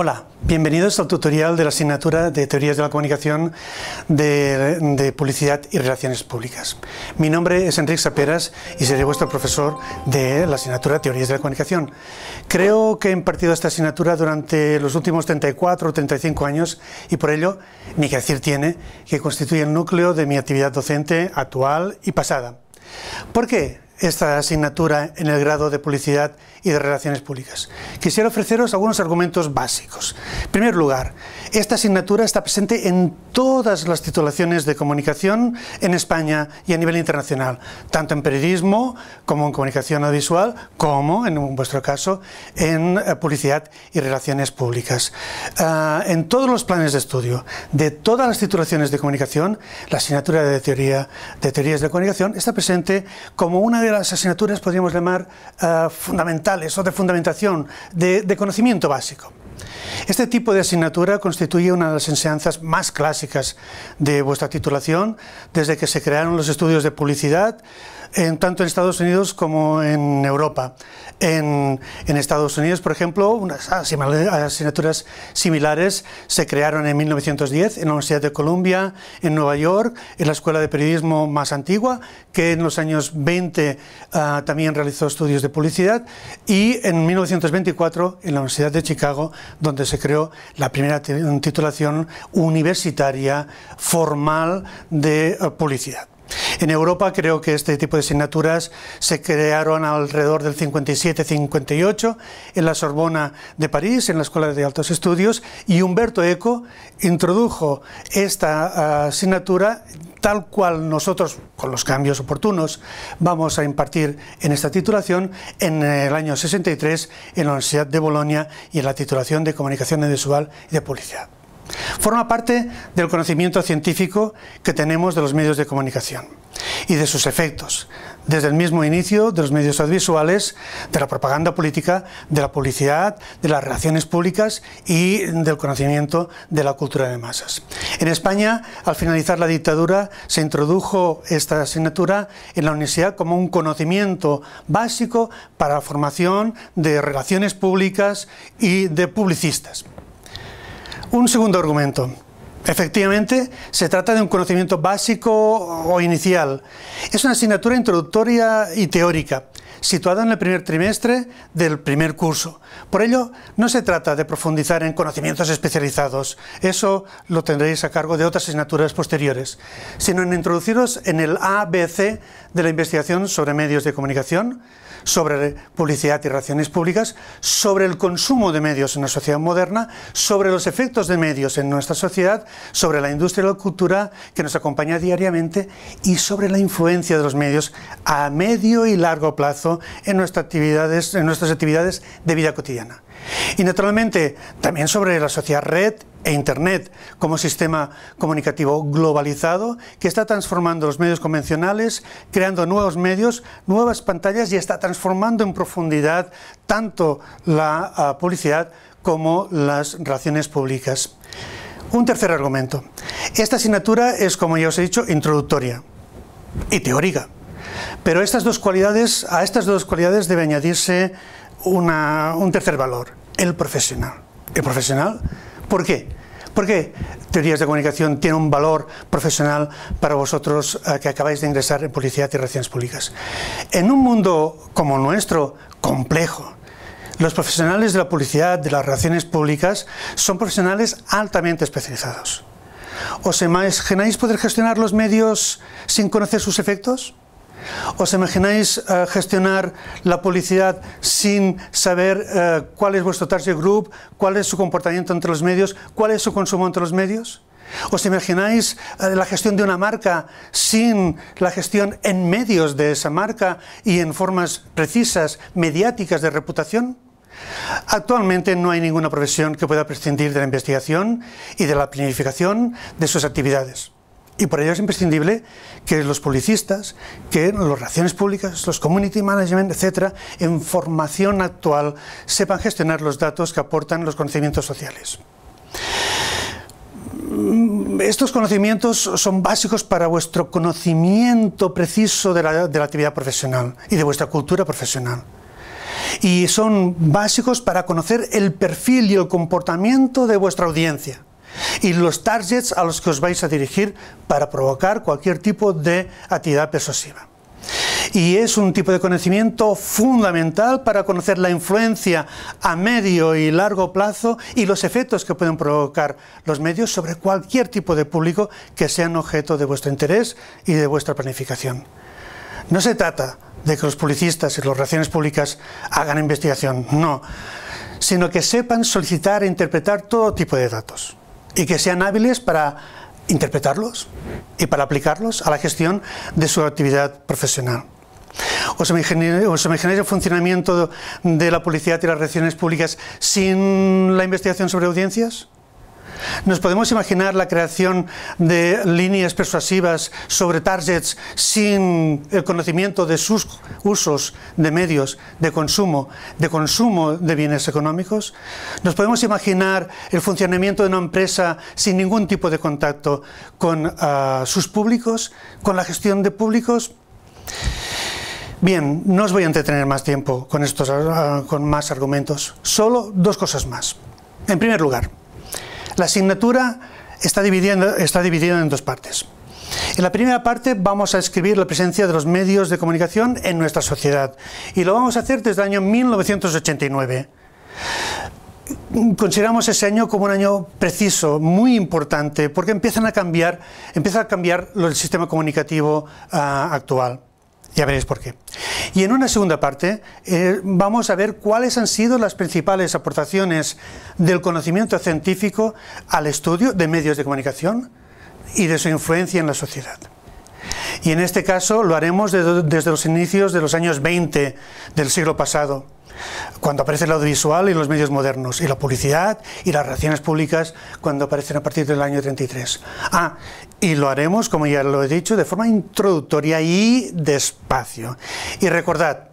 Hola, bienvenidos al tutorial de la asignatura de Teorías de la Comunicación de, Publicidad y Relaciones Públicas. Mi nombre es Enrique Saperas y seré vuestro profesor de la asignatura Teorías de la Comunicación. Creo que he impartido esta asignatura durante los últimos 34 o 35 años y por ello, mi que decir tiene, que constituye el núcleo de mi actividad docente actual y pasada. ¿Por qué? esta asignatura en el grado de Publicidad y de Relaciones Públicas. Quisiera ofreceros algunos argumentos básicos. En primer lugar, esta asignatura está presente en todas las titulaciones de comunicación en España y a nivel internacional, tanto en periodismo como en comunicación audiovisual, como, en vuestro caso, en eh, Publicidad y Relaciones Públicas. Eh, en todos los planes de estudio de todas las titulaciones de comunicación, la asignatura de teoría de teorías de comunicación está presente como una de las asignaturas, podríamos llamar, eh, fundamentales o de fundamentación, de, de conocimiento básico. Este tipo de asignatura constituye una de las enseñanzas más clásicas de vuestra titulación desde que se crearon los estudios de publicidad, en, tanto en Estados Unidos como en Europa. En, Estados Unidos, por ejemplo, unas asignaturas similares se crearon en 1910 en la Universidad de Columbia, en Nueva York, en la Escuela de Periodismo más antigua, que en los años 20 ah, también realizó estudios de publicidad, y en 1924 en la Universidad de Chicago, donde se creó la primera titulación universitaria formal de ah, publicidad. En Europa creo que este tipo de asignaturas se crearon alrededor del 57-58 en la Sorbona de París, en la Escuela de Altos Estudios, y Humberto Eco introdujo esta ah, asignatura tal cual nosotros, con los cambios oportunos, vamos a impartir en esta titulación en el año 63 en la Universidad de Bolonia y en la titulación de Comunicación Audiovisual y de Publicidad. Forma parte del conocimiento científico que tenemos de los medios de comunicación y de sus efectos, desde el mismo inicio de los medios audiovisuales, de la propaganda política, de la publicidad, de las relaciones públicas y del conocimiento de la cultura de masas. En España, al finalizar la dictadura, se introdujo esta asignatura en la universidad como un conocimiento básico para la formación de relaciones públicas y de publicistas. Un segundo argumento. Efectivamente, se trata de un conocimiento básico o inicial. Es una asignatura introductoria y teórica, situada en el primer trimestre del primer curso. Por ello, no se trata de profundizar en conocimientos especializados, eso lo tendréis a cargo de otras asignaturas posteriores, sino en introduciros en el ABC de la investigación sobre medios de comunicación, sobre publicidad y relaciones públicas, sobre el consumo de medios en la sociedad moderna, sobre los efectos de medios en nuestra sociedad, sobre la industria de la cultura que nos acompaña diariamente y sobre la influencia de los medios a medio y largo plazo en, nuestras actividades, en nuestras actividades de vida cotidiana. Y naturalmente también sobre la sociedad red e Internet como sistema comunicativo globalizado que está transformando los medios convencionales, creando nuevos medios, nuevas pantallas y está transformando en profundidad tanto la ah, publicidad como las relaciones públicas. Un tercer argumento. Esta asignatura es, como ya os he dicho, introductoria y teórica. Pero estas dos a estas dos cualidades debe añadirse un tercer valor, el profesional. El profesional, ¿por qué? ¿Por teorías de comunicación tiene un valor profesional para vosotros eh, que acabáis de ingresar en publicidad y relaciones públicas? En un mundo como nuestro, complejo, los profesionales de la publicidad, de las relaciones públicas, son profesionales altamente especializados. ¿Os imagináis poder gestionar los medios sin conocer sus efectos? ¿Os imagináis eh, gestionar la publicidad sin saber eh, cuál es vuestro target group, cuál es su comportamiento entre los medios, cuál es su consumo entre los medios? ¿Os imagináis eh, la gestión de una marca sin la gestión en medios de esa marca y en formas precisas, mediáticas de reputación? Actualmente no hay ninguna profesión que pueda prescindir de la investigación y de la planificación de sus actividades. Y por ello es imprescindible que los publicistas, que las relaciones públicas, los community management, etcétera, en formación actual, sepan gestionar los datos que aportan los conocimientos sociales. Mm, estos conocimientos son básicos para vuestro conocimiento preciso de la actividad profesional y de vuestra cultura profesional y son básicos para conocer el perfil y el comportamiento de vuestra audiencia y los targets a los que os vais a dirigir para provocar cualquier tipo de actividad persuasiva. Y es un tipo de conocimiento fundamental para conocer la influencia a medio y largo plazo y los efectos que pueden provocar los medios sobre cualquier tipo de público que sean objeto de vuestro interés y de vuestra planificación. No se trata de que los publicistas y las relaciones públicas hagan investigación, no, sino que sepan solicitar e interpretar todo tipo de datos y que sean hábiles para interpretarlos y para aplicarlos a la gestión de su actividad profesional. O imagináis el funcionamiento de la policía y las relaciones públicas sin la investigación sobre audiencias? ¿Nos podemos imaginar la creación de líneas persuasivas sobre targets sin el conocimiento de sus usos de medios de consumo, de consumo de bienes económicos? ¿Nos podemos imaginar el funcionamiento de una empresa sin ningún tipo de contacto con ah, sus públicos, con la gestión de públicos? Bien, no os voy a entretener más tiempo con, estos, ah, con más argumentos, solo dos cosas más. En primer lugar, la asignatura está dividida, está en dos partes. En la primera parte vamos a escribir la presencia de los medios de comunicación en nuestra sociedad y lo vamos a hacer desde el año 1989. Consideramos ese año como un año preciso, muy importante, porque empiezan a cambiar, empieza a cambiar el sistema comunicativo ah, actual. Ya veréis por qué. Y en una segunda parte eh, vamos a ver cuáles han sido las principales aportaciones del conocimiento científico al estudio de medios de comunicación y de su influencia en la sociedad. Y en este caso lo haremos desde los inicios de los años 20 del siglo pasado cuando aparece el audiovisual y los medios modernos, y la publicidad y las relaciones públicas cuando aparecen a partir del año 33. Ah, y lo haremos, como ya lo he dicho, de forma introductoria y despacio. Y recordad,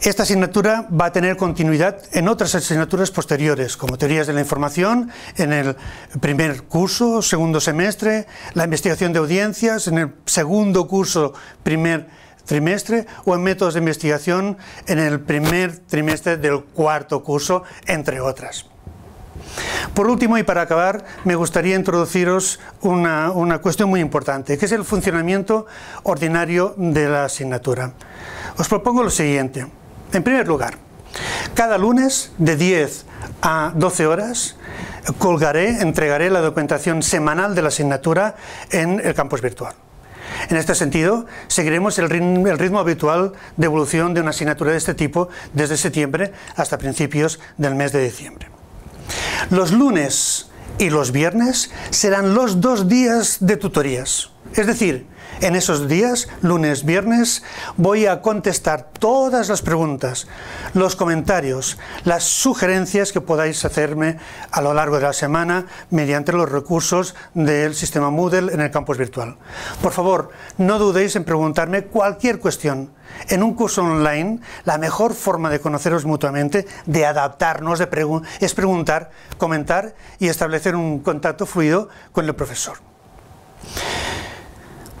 esta asignatura va a tener continuidad en otras asignaturas posteriores, como teorías de la información en el primer curso, segundo semestre, la investigación de audiencias en el segundo curso, primer semestre, trimestre o en métodos de investigación en el primer trimestre del cuarto curso, entre otras. Por último y para acabar, me gustaría introduciros una, una, cuestión muy importante, que es el funcionamiento ordinario de la asignatura. Os propongo lo siguiente. En primer lugar, cada lunes de 10 a 12 horas colgaré, entregaré la documentación semanal de la asignatura en el campus virtual. En este sentido, seguiremos el ritmo, habitual de evolución de una asignatura de este tipo desde septiembre hasta principios del mes de diciembre. Los lunes y los viernes serán los dos días de tutorías. Es decir, en esos días, lunes, viernes, voy a contestar todas las preguntas, los comentarios, las sugerencias que podáis hacerme a lo largo de la semana mediante los recursos del sistema Moodle en el campus virtual. Por favor, no dudéis en preguntarme cualquier cuestión. En un curso online, la mejor forma de conoceros mutuamente, de adaptarnos, de es preguntar, comentar y establecer un contacto fluido con el profesor.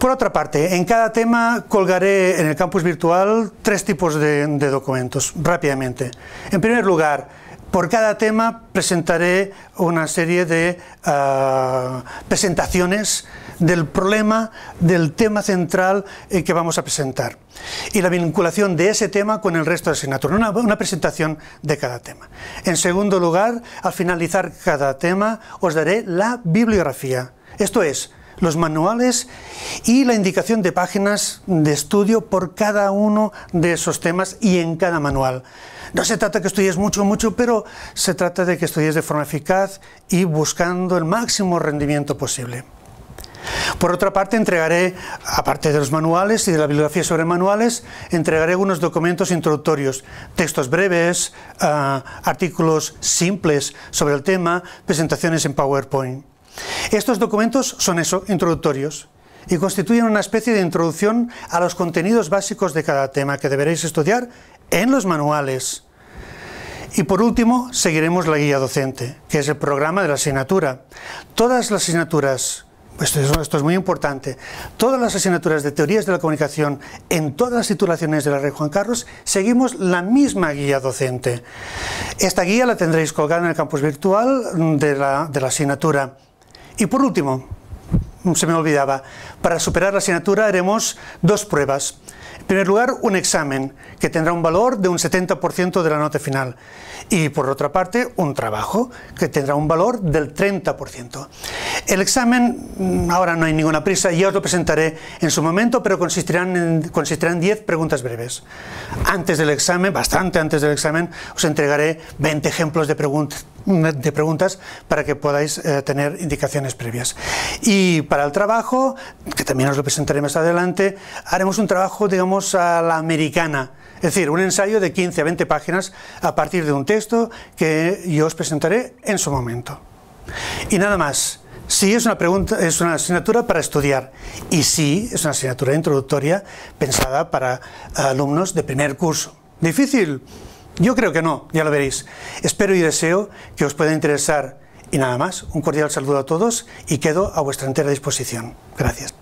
Por otra parte, en cada tema colgaré en el campus virtual tres tipos de, documentos, rápidamente. En primer lugar, por cada tema presentaré una serie de ah, presentaciones del problema, del tema central eh, que vamos a presentar y la vinculación de ese tema con el resto de asignatura, una, presentación de cada tema. En segundo lugar, al finalizar cada tema, os daré la bibliografía, esto es, los manuales y la indicación de páginas de estudio por cada uno de esos temas y en cada manual. No se trata que estudies mucho, mucho, pero se trata de que estudies de forma eficaz y buscando el máximo rendimiento posible. Por otra parte, entregaré, aparte de los manuales y de la bibliografía sobre manuales, entregaré unos documentos introductorios, textos breves, ah, artículos simples sobre el tema, presentaciones en PowerPoint. Estos documentos son eso, introductorios, y constituyen una especie de introducción a los contenidos básicos de cada tema que deberéis estudiar en los manuales. Y por último, seguiremos la guía docente, que es el programa de la asignatura. Todas las asignaturas, esto es, muy importante, todas las asignaturas de teorías de la comunicación en todas las titulaciones de la Red Juan Carlos, seguimos la misma guía docente. Esta guía la tendréis colgada en el campus virtual de la asignatura. Y por último, mm, se me olvidaba, para superar la asignatura haremos dos pruebas. En primer lugar, un examen que tendrá un valor de un 70% de la nota final. Y por otra parte, un trabajo que tendrá un valor del 30%. El examen, mm, ahora no hay ninguna prisa, ya os lo presentaré en su momento, pero consistirán en, consistirán 10 preguntas breves. Antes del examen, bastante antes del examen, os entregaré 20 ejemplos de preguntas Mm, de preguntas para que podáis eh, tener indicaciones previas. Y para el trabajo, que también os lo presentaré más adelante, haremos un trabajo, digamos, a la americana, es decir, un ensayo de 15 a 20 páginas a partir de un texto que yo os presentaré en su momento. Y nada más. Sí, es una, pregunta, es una asignatura para estudiar y sí, es una asignatura introductoria pensada para alumnos de primer curso. ¿Difícil? Yo creo que no, ya lo veréis. Espero y deseo que os pueda interesar. Y nada más, un cordial saludo a todos y quedo a vuestra entera disposición. Gracias.